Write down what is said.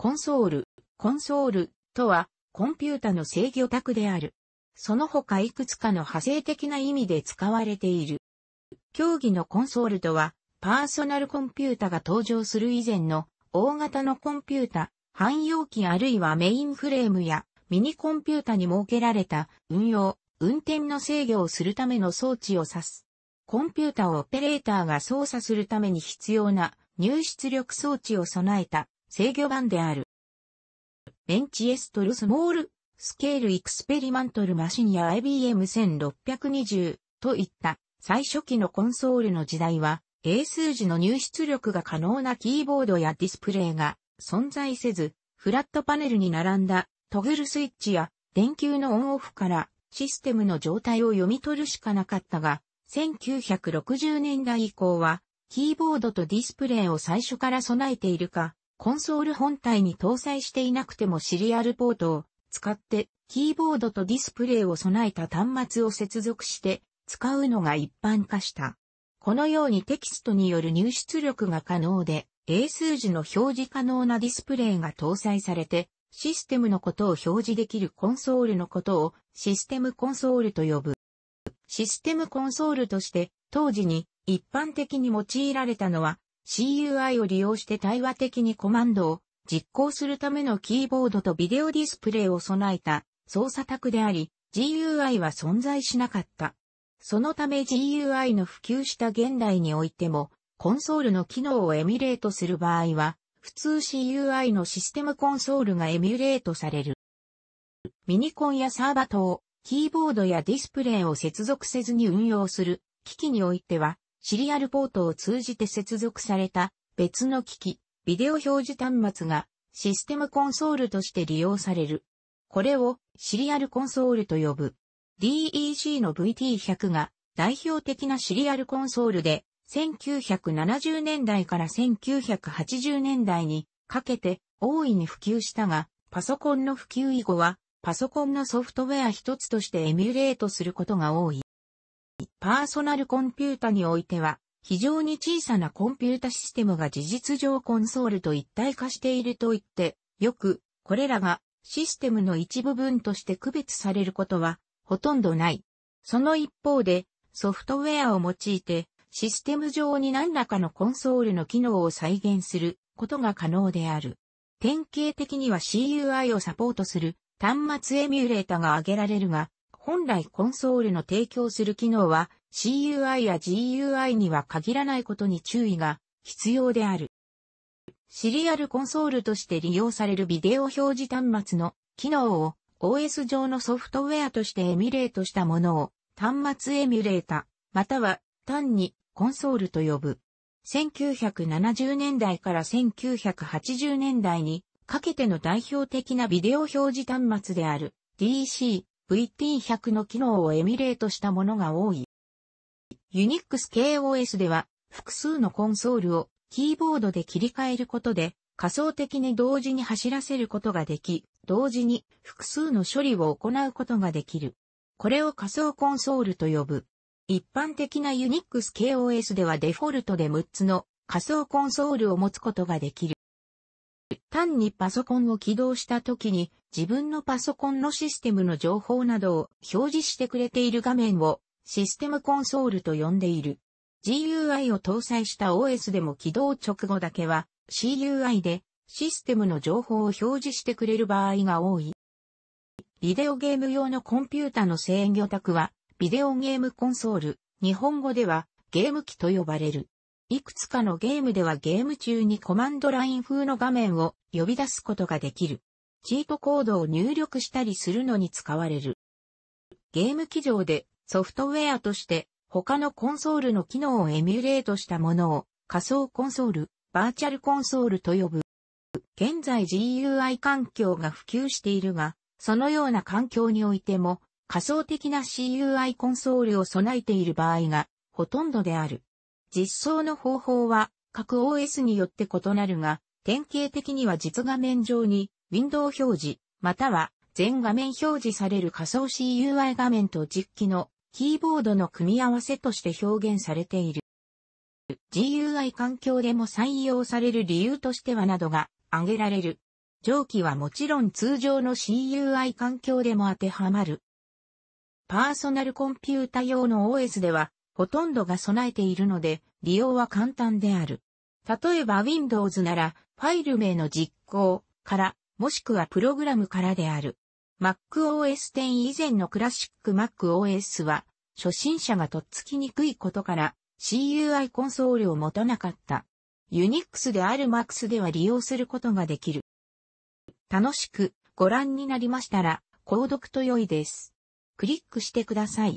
コンソール、コンソールとは、コンピュータの制御卓である。その他いくつかの派生的な意味で使われている。競技のコンソールとは、パーソナルコンピュータが登場する以前の大型のコンピュータ、汎用機あるいはメインフレームやミニコンピュータに設けられた運用、運転の制御をするための装置を指す。コンピュータをオペレーターが操作するために必要な入出力装置を備えた制御版である。ベンチエストルスモール、スケールエクスペリマントルマシンや IBM1620 といった最初期のコンソールの時代は、英数字の入出力が可能なキーボードやディスプレイが存在せず、フラットパネルに並んだトグルスイッチや電球のオンオフからシステムの状態を読み取るしかなかったが、1960年代以降はキーボードとディスプレイを最初から備えているか、コンソール本体に搭載していなくてもシリアルポートを使ってキーボードとディスプレイを備えた端末を接続して使うのが一般化した。このようにテキストによる入出力が可能で、英数字の表示可能なディスプレイが搭載されて、システムのことを表示できるコンソールのことをシステムコンソールと呼ぶ。システムコンソールとして当時に一般的に用いられたのは CUI を利用して対話的にコマンドを実行するためのキーボードとビデオディスプレイを備えた操作卓であり、GUI は存在しなかった。そのため GUI の普及した現代においても、コンソールの機能をエミュレートする場合は、普通 CUI のシステムコンソールがエミュレートされる。ミニコンやサーバ等、キーボードやディスプレイを接続せずに運用する機器においては、シリアルポートを通じて接続された別の機器、ビデオ表示端末がシステムコンソールとして利用される。これをシリアルコンソールと呼ぶ。DEC の VT100 が代表的なシリアルコンソールで、1970年代から1980年代にかけて大いに普及したが、パソコンの普及以後は、パソコンのソフトウェア一つとしてエミュレートすることが多い。パーソナルコンピュータにおいては、非常に小さなコンピュータシステムが事実上コンソールと一体化していると言って、よく、これらがシステムの一部分として区別されることは、ほとんどない。その一方で、ソフトウェアを用いて、システム上に何らかのコンソールの機能を再現することが可能である。典型的には CUI をサポートする端末エミュレータが挙げられるが、本来コンソールの提供する機能は CUI や GUI には限らないことに注意が必要である。シリアルコンソールとして利用されるビデオ表示端末の機能を OS 上のソフトウェアとしてエミュレートしたものを端末エミュレータ、または単にコンソールと呼ぶ。1970年代から1980年代にかけての代表的なビデオ表示端末である DC VT100 の機能をエミュレートしたものが多い。Unix KOS では複数のコンソールをキーボードで切り替えることで仮想的に同時に走らせることができ、同時に複数の処理を行うことができる。これを仮想コンソールと呼ぶ。一般的な Unix KOS ではデフォルトで6つの仮想コンソールを持つことができる。単にパソコンを起動した時に自分のパソコンのシステムの情報などを表示してくれている画面をシステムコンソールと呼んでいる。GUI を搭載した OS でも起動直後だけは CUI でシステムの情報を表示してくれる場合が多い。ビデオゲーム用のコンピュータの制御卓はビデオゲームコンソール、日本語ではゲーム機と呼ばれる。いくつかのゲームではゲーム中にコマンドライン風の画面を呼び出すことができる。チートコードを入力したりするのに使われる。ゲーム機上でソフトウェアとして他のコンソールの機能をエミュレートしたものを仮想コンソール、バーチャルコンソールと呼ぶ。現在 GUI 環境が普及しているが、そのような環境においても仮想的な CUI コンソールを備えている場合がほとんどである。実装の方法は各 OS によって異なるが、典型的には実画面上にウィンドウ表示、または全画面表示される仮想 CUI 画面と実機のキーボードの組み合わせとして表現されている。GUI 環境でも採用される理由としてはなどが挙げられる。上記はもちろん通常の CUI 環境でも当てはまる。パーソナルコンピュータ用の OS ではほとんどが備えているので、利用は簡単である。例えば Windows なら、ファイル名の実行から、もしくはプログラムからである。MacOS 10以前のクラシック MacOS は、初心者がとっつきにくいことから、CUI コンソールを持たなかった。Unix である MAX では利用することができる。楽しくご覧になりましたら、購読と良いです。クリックしてください。